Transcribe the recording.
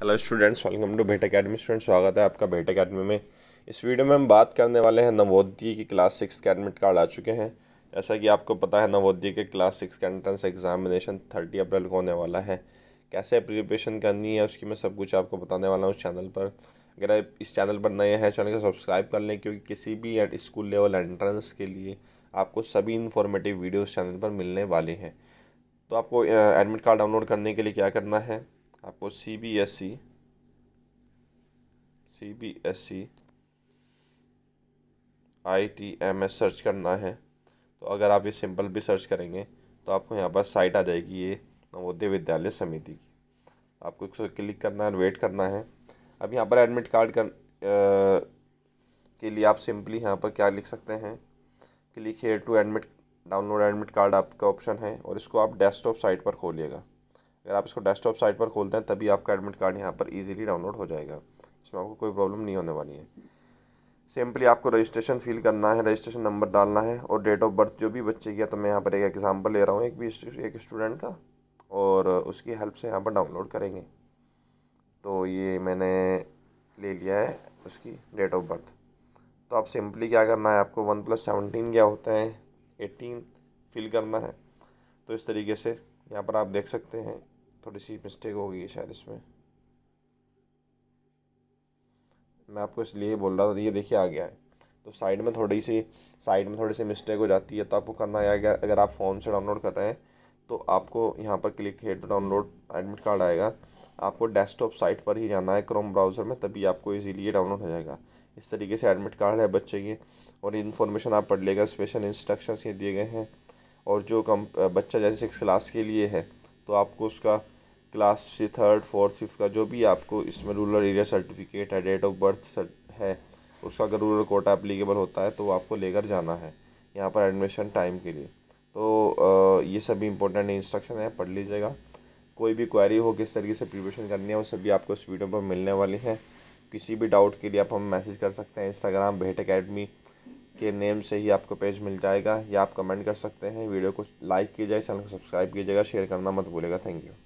hello students welcome to Bhet academy student स्वागत है आपका भेट अकेडमी में इस वीडियो में हम बात करने वाले हैं नवोदय की क्लास सिक्स के एडमिट कार्ड आ चुके हैं जैसा कि आपको पता है नवोदय के क्लास सिक्स का एंट्रेंस एग्जामिनेशन थर्टी अप्रैल को होने वाला है कैसे प्रिपरेशन करनी है उसकी मैं सब कुछ आपको बताने वाला हूँ उस चैनल पर अगर आप इस चैनल पर नए हैं चैनल को सब्सक्राइब कर लें क्योंकि किसी भी स्कूल लेवल एंट्रेंस के लिए आपको सभी इन्फॉर्मेटिव वीडियोज़ चैनल पर मिलने वाले हैं तो आपको एडमिट कार्ड डाउनलोड करने के लिए क्या करना है आपको C B S E C B S C I T M S search करना है तो अगर आप ये सिंपल भी सर्च करेंगे तो आपको यहाँ पर साइट आ जाएगी ये नवोदय विद्यालय समिति की आपको इसको क्लिक करना है वेट करना है अब यहाँ पर एडमिट कार्ड कर आ, के लिए आप सिंपली यहाँ पर क्या लिख सकते हैं click here to admit download admit card आपका ऑप्शन है और इसको आप डेस्कटॉप साइट पर खोलिएगा अगर आप इसको डेस्कटॉप साइट पर खोलते हैं तभी आपका एडमिट कार्ड यहाँ पर ईजिली डाउनलोड हो जाएगा इसमें आपको कोई प्रॉब्लम नहीं होने वाली है सिंपली आपको रजिस्ट्रेशन फिल करना है रजिस्ट्रेशन नंबर डालना है और डेट ऑफ बर्थ जो भी बच्चे की है तो मैं यहाँ पर एक एग्जाम्पल ले रहा हूँ एक भी एक स्टूडेंट का और उसकी हेल्प से यहाँ पर डाउनलोड करेंगे तो ये मैंने ले लिया है उसकी डेट ऑफ बर्थ तो आप सिंपली क्या करना है आपको वन प्लस सेवनटीन क्या होता है एटीन फिल करना है तो इस तरीके से यहाँ पर आप देख सकते हैं थोड़ी सी मिस्टेक हो गई है शायद इसमें मैं आपको इसलिए बोल रहा था ये देखिए आ गया है तो साइड में थोड़ी सी साइड में थोड़ी सी मिस्टेक हो जाती है तो आपको करना है अगर अगर आप फ़ोन से डाउनलोड कर रहे हैं तो आपको यहाँ पर क्लिक हेड तो डाउनलोड एडमिट कार्ड आएगा आपको डेस्कटॉप साइट पर ही जाना है क्रोम ब्राउज़र में तभी आपको इजीली डाउनलोड हो जाएगा इस तरीके से एडमिट कार्ड है बच्चे की और इन्फॉर्मेशन आप पढ़ लेगा स्पेशल इंस्ट्रक्शन ये दिए गए हैं और जो कम बच्चा जैसे सिक्स क्लास के लिए है तो आपको उसका क्लास से थर्ड फोर्थ फिफ्थ का जो भी आपको इसमें रूरल एरिया सर्टिफिकेट है डेट ऑफ बर्थ है उसका अगर रूरल कोटा अप्लीकेबल होता है तो वो आपको लेकर जाना है यहाँ पर एडमिशन टाइम के लिए तो ये सभी इंपॉर्टेंट इंस्ट्रक्शन है पढ़ लीजिएगा कोई भी क्वारी हो किस तरीके से प्रिपरेशन करनी है वो सभी आपको इस वीडियो पर मिलने वाली हैं किसी भी डाउट के लिए आप हमें मैसेज कर सकते हैं इंस्टाग्राम भेट अकेडमी के नेम से ही आपको पेज मिल जाएगा या आप कमेंट कर सकते हैं वीडियो को लाइक कीजिएगा चैनल को सब्सक्राइब कीजिएगा शेयर करना मत भूलेगा थैंक यू